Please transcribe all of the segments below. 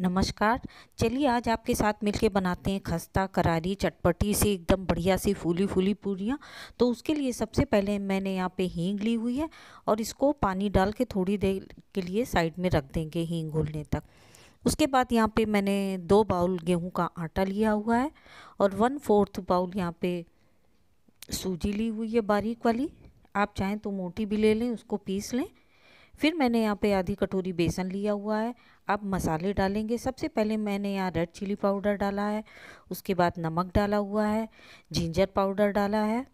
नमस्कार चलिए आज आपके साथ मिलके बनाते हैं खस्ता करारी चटपटी से एकदम बढ़िया सी फूली फूली पूरियाँ तो उसके लिए सबसे पहले मैंने यहाँ पे हींग ली हुई है और इसको पानी डाल के थोड़ी देर के लिए साइड में रख देंगे हींग घुलने तक उसके बाद यहाँ पे मैंने दो बाउल गेहूँ का आटा लिया हुआ है और वन फोर्थ बाउल यहाँ पर सूजी ली हुई है बारीक वाली आप चाहें तो मोटी भी ले लें उसको पीस लें फिर मैंने यहाँ पे आधी कटोरी बेसन लिया हुआ है अब मसाले डालेंगे सबसे पहले मैंने यहाँ रेड चिली पाउडर डाला है उसके बाद नमक डाला हुआ है जिंजर पाउडर डाला है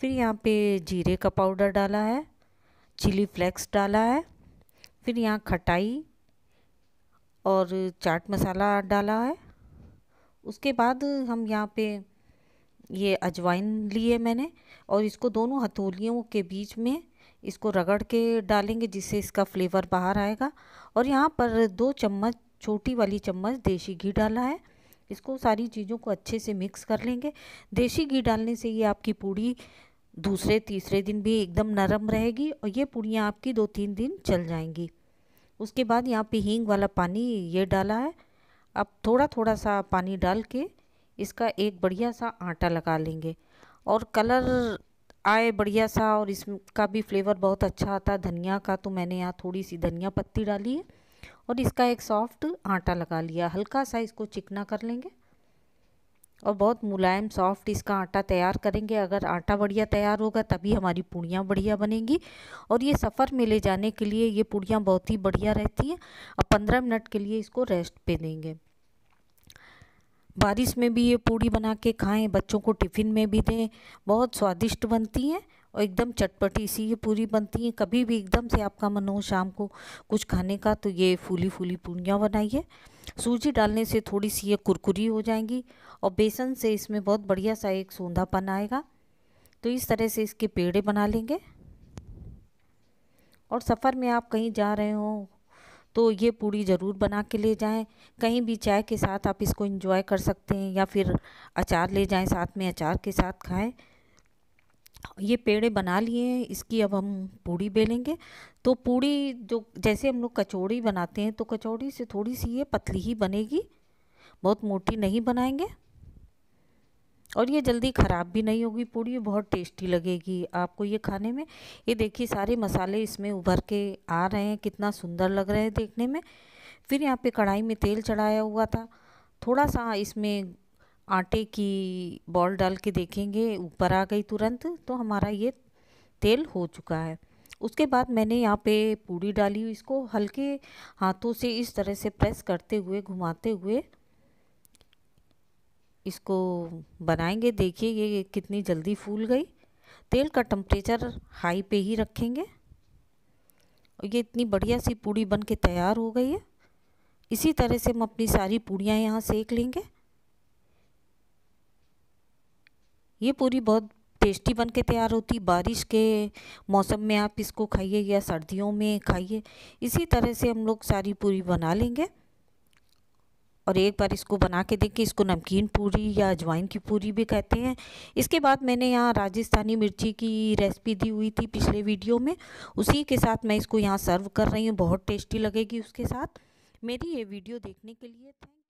फिर यहाँ पे जीरे का पाउडर डाला है चिली फ्लेक्स डाला है फिर यहाँ खटाई और चाट मसाला डाला है उसके बाद हम यहाँ पे ये अजवाइन लिए मैंने और इसको दोनों हथोलियों के बीच में इसको रगड़ के डालेंगे जिससे इसका फ्लेवर बाहर आएगा और यहाँ पर दो चम्मच छोटी वाली चम्मच देसी घी डाला है इसको सारी चीज़ों को अच्छे से मिक्स कर लेंगे देसी घी डालने से ये आपकी पूड़ी दूसरे तीसरे दिन भी एकदम नरम रहेगी और ये पूड़ियाँ आपकी दो तीन दिन चल जाएंगी उसके बाद यहाँ पे हींग वाला पानी ये डाला है अब थोड़ा थोड़ा सा पानी डाल के इसका एक बढ़िया सा आटा लगा लेंगे और कलर आए बढ़िया सा और इसका भी फ्लेवर बहुत अच्छा आता है धनिया का तो मैंने यहाँ थोड़ी सी धनिया पत्ती डाली है और इसका एक सॉफ्ट आटा लगा लिया हल्का सा इसको चिकना कर लेंगे और बहुत मुलायम सॉफ्ट इसका आटा तैयार करेंगे अगर आटा बढ़िया तैयार होगा तभी हमारी पूड़ियाँ बढ़िया बनेंगी और ये सफ़र में ले जाने के लिए ये पूड़ियाँ बहुत ही बढ़िया रहती हैं अब पंद्रह मिनट के लिए इसको रेस्ट पे देंगे बारिश में भी ये पूड़ी बना के खाएं बच्चों को टिफ़िन में भी दें बहुत स्वादिष्ट बनती हैं और एकदम चटपटी सी ये पूरी बनती हैं कभी भी एकदम से आपका मन हो शाम को कुछ खाने का तो ये फूली फूली पूड़ियाँ बनाइए सूजी डालने से थोड़ी सी ये कुरकुरी हो जाएंगी और बेसन से इसमें बहुत बढ़िया सा एक सौंधापन आएगा तो इस तरह से इसके पेड़े बना लेंगे और सफ़र में आप कहीं जा रहे हो तो ये पूड़ी ज़रूर बना के ले जाएं कहीं भी चाय के साथ आप इसको इंजॉय कर सकते हैं या फिर अचार ले जाएं साथ में अचार के साथ खाएं ये पेड़े बना लिए हैं इसकी अब हम पूड़ी बेलेंगे तो पूड़ी जो जैसे हम लोग कचौड़ी बनाते हैं तो कचौड़ी से थोड़ी सी ये पतली ही बनेगी बहुत मोटी नहीं बनाएंगे और ये जल्दी ख़राब भी नहीं होगी पूड़ी बहुत टेस्टी लगेगी आपको ये खाने में ये देखिए सारे मसाले इसमें उभर के आ रहे हैं कितना सुंदर लग रहा है देखने में फिर यहाँ पे कढ़ाई में तेल चढ़ाया हुआ था थोड़ा सा इसमें आटे की बॉल डाल के देखेंगे ऊपर आ गई तुरंत तो हमारा ये तेल हो चुका है उसके बाद मैंने यहाँ पे पूड़ी डाली इसको हल्के हाथों से इस तरह से प्रेस करते हुए घुमाते हुए इसको बनाएंगे देखिए ये कितनी जल्दी फूल गई तेल का टम्परेचर हाई पे ही रखेंगे और ये इतनी बढ़िया सी पूड़ी बन के तैयार हो गई है इसी तरह से हम अपनी सारी पूड़ियाँ यहाँ सेक लेंगे ये पूरी बहुत टेस्टी बन के तैयार होती बारिश के मौसम में आप इसको खाइए या सर्दियों में खाइए इसी तरह से हम लोग सारी पूरी बना लेंगे और एक बार इसको बना के देखिए इसको नमकीन पूरी या अजवाइन की पूरी भी कहते हैं इसके बाद मैंने यहाँ राजस्थानी मिर्ची की रेसिपी दी हुई थी पिछले वीडियो में उसी के साथ मैं इसको यहाँ सर्व कर रही हूँ बहुत टेस्टी लगेगी उसके साथ मेरी ये वीडियो देखने के लिए थैंक